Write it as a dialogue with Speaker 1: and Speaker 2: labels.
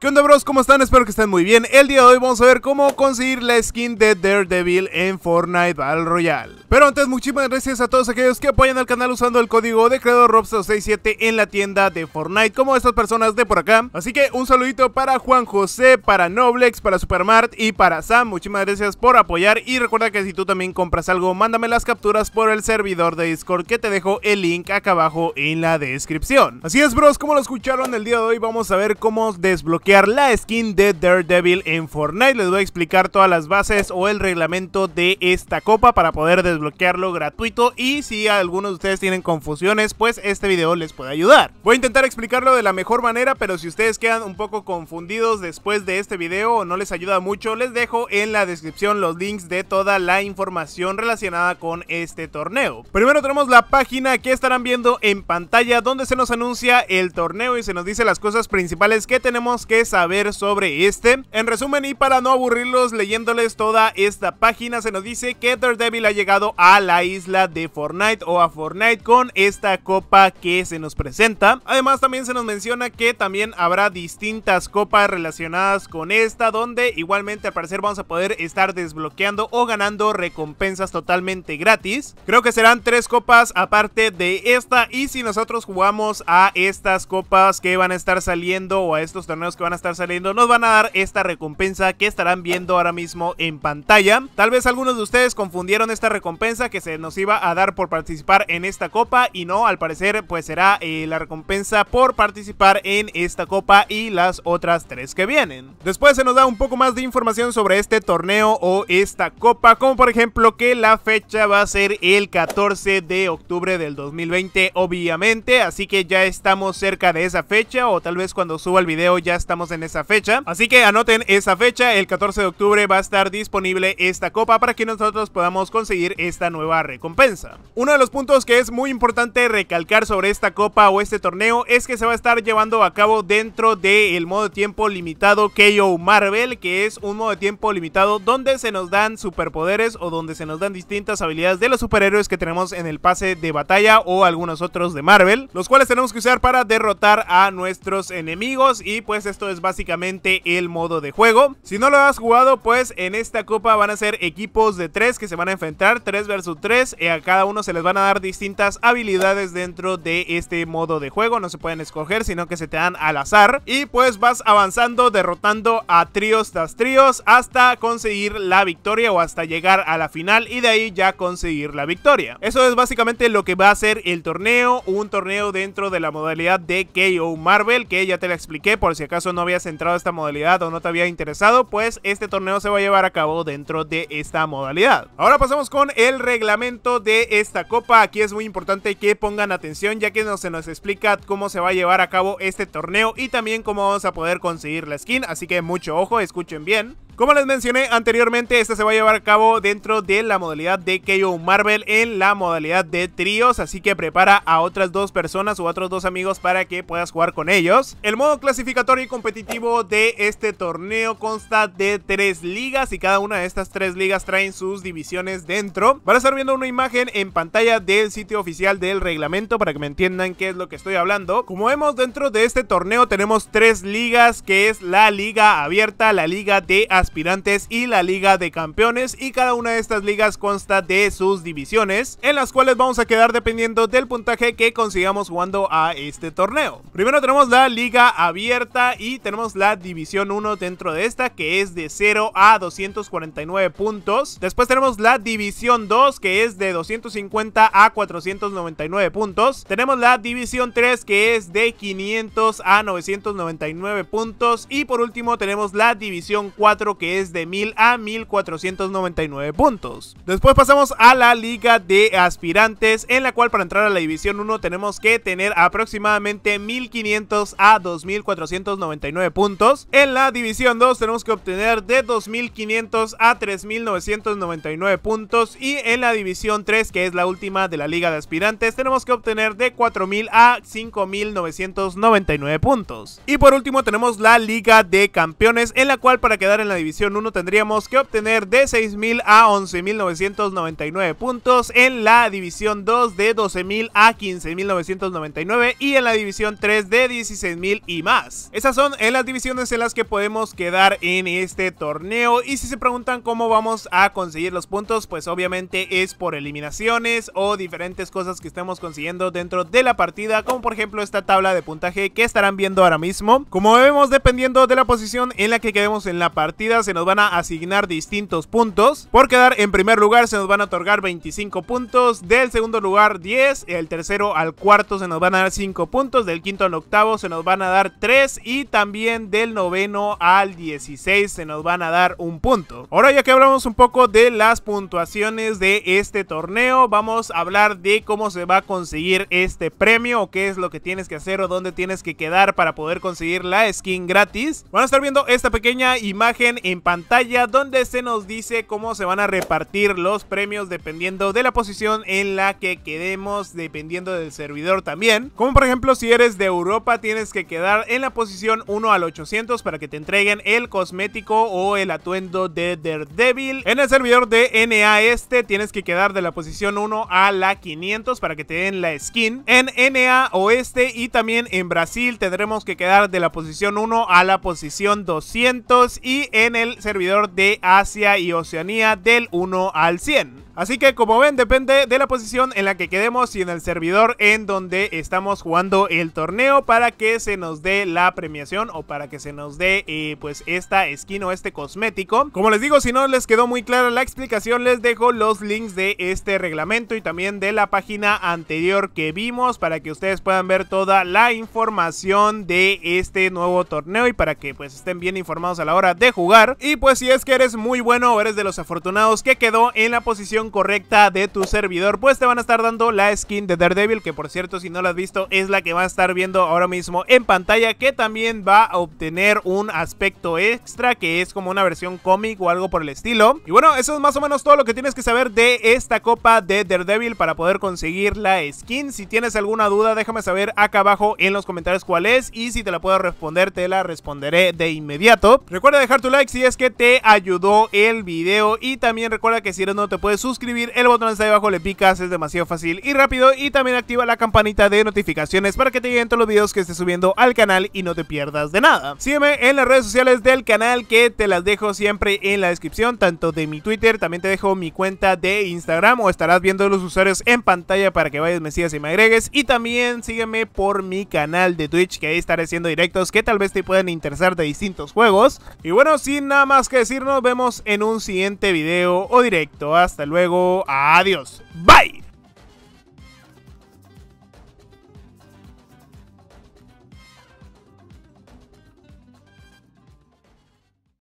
Speaker 1: ¿Qué onda bros? ¿Cómo están? Espero que estén muy bien. El día de hoy vamos a ver cómo conseguir la skin de Daredevil en Fortnite Battle Royale. Pero antes, muchísimas gracias a todos aquellos que apoyan al canal usando el código de creador Rob 67 en la tienda de Fortnite, como estas personas de por acá. Así que un saludito para Juan José, para Noblex, para Supermart y para Sam. Muchísimas gracias por apoyar y recuerda que si tú también compras algo, mándame las capturas por el servidor de Discord que te dejo el link acá abajo en la descripción. Así es bros, como lo escucharon el día de hoy, vamos a ver cómo desbloquear la skin de Daredevil en Fortnite. Les voy a explicar todas las bases o el reglamento de esta copa para poder desbloquearlo gratuito y si algunos de ustedes tienen confusiones, pues este video les puede ayudar. Voy a intentar explicarlo de la mejor manera, pero si ustedes quedan un poco confundidos después de este video o no les ayuda mucho, les dejo en la descripción los links de toda la información relacionada con este torneo. Primero tenemos la página que estarán viendo en pantalla donde se nos anuncia el torneo y se nos dice las cosas principales que tenemos que saber sobre este. En resumen y para no aburrirlos leyéndoles toda esta página se nos dice que Daredevil ha llegado a la isla de Fortnite o a Fortnite con esta copa que se nos presenta. Además también se nos menciona que también habrá distintas copas relacionadas con esta donde igualmente al parecer vamos a poder estar desbloqueando o ganando recompensas totalmente gratis. Creo que serán tres copas aparte de esta y si nosotros jugamos a estas copas que van a estar saliendo o a estos torneos que van a estar saliendo, nos van a dar esta recompensa que estarán viendo ahora mismo en pantalla. Tal vez algunos de ustedes confundieron esta recompensa que se nos iba a dar por participar en esta copa y no, al parecer pues será eh, la recompensa por participar en esta copa y las otras tres que vienen. Después se nos da un poco más de información sobre este torneo o esta copa, como por ejemplo que la fecha va a ser el 14 de octubre del 2020 obviamente, así que ya estamos cerca de esa fecha o tal vez cuando suba el video ya estamos en esa fecha. Así que anoten esa fecha, el 14 de octubre va a estar disponible esta copa para que nosotros podamos conseguir esta nueva recompensa. Uno de los puntos que es muy importante recalcar sobre esta copa o este torneo es que se va a estar llevando a cabo dentro del modo tiempo limitado KO Marvel, que es un modo de tiempo limitado donde se nos dan superpoderes o donde se nos dan distintas habilidades de los superhéroes que tenemos en el pase de batalla o algunos otros de Marvel, los cuales tenemos que usar para derrotar a nuestros enemigos y pues esto es básicamente el modo de juego. Si no lo has jugado, pues en esta copa van a ser equipos de 3 que se van a enfrentar, 3 versus 3, y eh, a cada uno se les van a dar distintas habilidades dentro de este modo de juego, no se pueden escoger, sino que se te dan al azar. Y pues vas avanzando, derrotando a tríos tras tríos hasta conseguir la victoria o hasta llegar a la final y de ahí ya conseguir la victoria. Eso es básicamente lo que va a ser el torneo, un torneo dentro de la modalidad de KO Marvel, que ya te la expliqué por si acaso no habías entrado a esta modalidad o no te había interesado, pues este torneo se va a llevar a cabo dentro de esta modalidad. Ahora pasamos con el reglamento de esta copa. Aquí es muy importante que pongan atención ya que no se nos explica cómo se va a llevar a cabo este torneo y también cómo vamos a poder conseguir la skin, así que mucho ojo, escuchen bien. Como les mencioné anteriormente, esta se va a llevar a cabo dentro de la modalidad de KO Marvel en la modalidad de tríos, así que prepara a otras dos personas o a otros dos amigos para que puedas jugar con ellos. El modo clasificatorio y competitivo de este torneo consta de tres ligas y cada una de estas tres ligas traen sus divisiones dentro. Van a estar viendo una imagen en pantalla del sitio oficial del reglamento para que me entiendan qué es lo que estoy hablando. Como vemos dentro de este torneo tenemos tres ligas que es la liga abierta, la liga de aspirantes y la Liga de Campeones y cada una de estas ligas consta de sus divisiones en las cuales vamos a quedar dependiendo del puntaje que consigamos jugando a este torneo. Primero tenemos la Liga Abierta y tenemos la División 1 dentro de esta que es de 0 a 249 puntos. Después tenemos la División 2 que es de 250 a 499 puntos. Tenemos la División 3 que es de 500 a 999 puntos y por último tenemos la División 4 que es de 1000 a 1499 puntos. Después pasamos a la liga de aspirantes en la cual para entrar a la división 1 tenemos que tener aproximadamente 1500 a 2499 puntos. En la división 2 tenemos que obtener de 2500 a 3999 puntos y en la división 3 que es la última de la liga de aspirantes tenemos que obtener de 4000 a 5999 puntos. Y por último tenemos la liga de campeones en la cual para quedar en la división División 1 tendríamos que obtener de 6.000 a 11.999 puntos, en la División 2 de 12.000 a 15.999 y en la División 3 de 16.000 y más. Esas son en eh, las divisiones en las que podemos quedar en este torneo y si se preguntan cómo vamos a conseguir los puntos, pues obviamente es por eliminaciones o diferentes cosas que estemos consiguiendo dentro de la partida, como por ejemplo esta tabla de puntaje que estarán viendo ahora mismo. Como vemos, dependiendo de la posición en la que quedemos en la partida, se nos van a asignar distintos puntos. Por quedar en primer lugar se nos van a otorgar 25 puntos, del segundo lugar 10, el tercero al cuarto se nos van a dar 5 puntos, del quinto al octavo se nos van a dar 3 y también del noveno al 16 se nos van a dar un punto. Ahora ya que hablamos un poco de las puntuaciones de este torneo, vamos a hablar de cómo se va a conseguir este premio o qué es lo que tienes que hacer o dónde tienes que quedar para poder conseguir la skin gratis. Van a estar viendo esta pequeña imagen en pantalla donde se nos dice cómo se van a repartir los premios dependiendo de la posición en la que quedemos dependiendo del servidor también. Como por ejemplo si eres de Europa tienes que quedar en la posición 1 al 800 para que te entreguen el cosmético o el atuendo de Daredevil. En el servidor de NA este tienes que quedar de la posición 1 a la 500 para que te den la skin. En NA oeste y también en Brasil tendremos que quedar de la posición 1 a la posición 200 y en el servidor de Asia y Oceanía del 1 al 100. Así que como ven depende de la posición en la que quedemos y en el servidor en donde estamos jugando el torneo para que se nos dé la premiación o para que se nos dé eh, pues esta skin o este cosmético. Como les digo si no les quedó muy clara la explicación les dejo los links de este reglamento y también de la página anterior que vimos para que ustedes puedan ver toda la información de este nuevo torneo y para que pues estén bien informados a la hora de jugar. Y pues si es que eres muy bueno o eres de los afortunados que quedó en la posición correcta de tu servidor, pues te van a estar dando la skin de Daredevil, que por cierto, si no la has visto, es la que va a estar viendo ahora mismo en pantalla, que también va a obtener un aspecto extra, que es como una versión cómic o algo por el estilo. Y bueno, eso es más o menos todo lo que tienes que saber de esta copa de Daredevil para poder conseguir la skin. Si tienes alguna duda, déjame saber acá abajo en los comentarios cuál es, y si te la puedo responder, te la responderé de inmediato. Recuerda dejar tu like si es que te ayudó el video, y también recuerda que si eres no te puedes suscribir suscribir, el botón está ahí abajo, le picas, es demasiado fácil y rápido y también activa la campanita de notificaciones para que te lleguen todos los videos que esté subiendo al canal y no te pierdas de nada. Sígueme en las redes sociales del canal que te las dejo siempre en la descripción, tanto de mi Twitter, también te dejo mi cuenta de Instagram o estarás viendo los usuarios en pantalla para que vayas, me sigas y me agregues y también sígueme por mi canal de Twitch que ahí estaré haciendo directos que tal vez te puedan interesar de distintos juegos. Y bueno, sin nada más que decir, nos vemos en un siguiente video o directo. Hasta luego luego, adiós. Bye.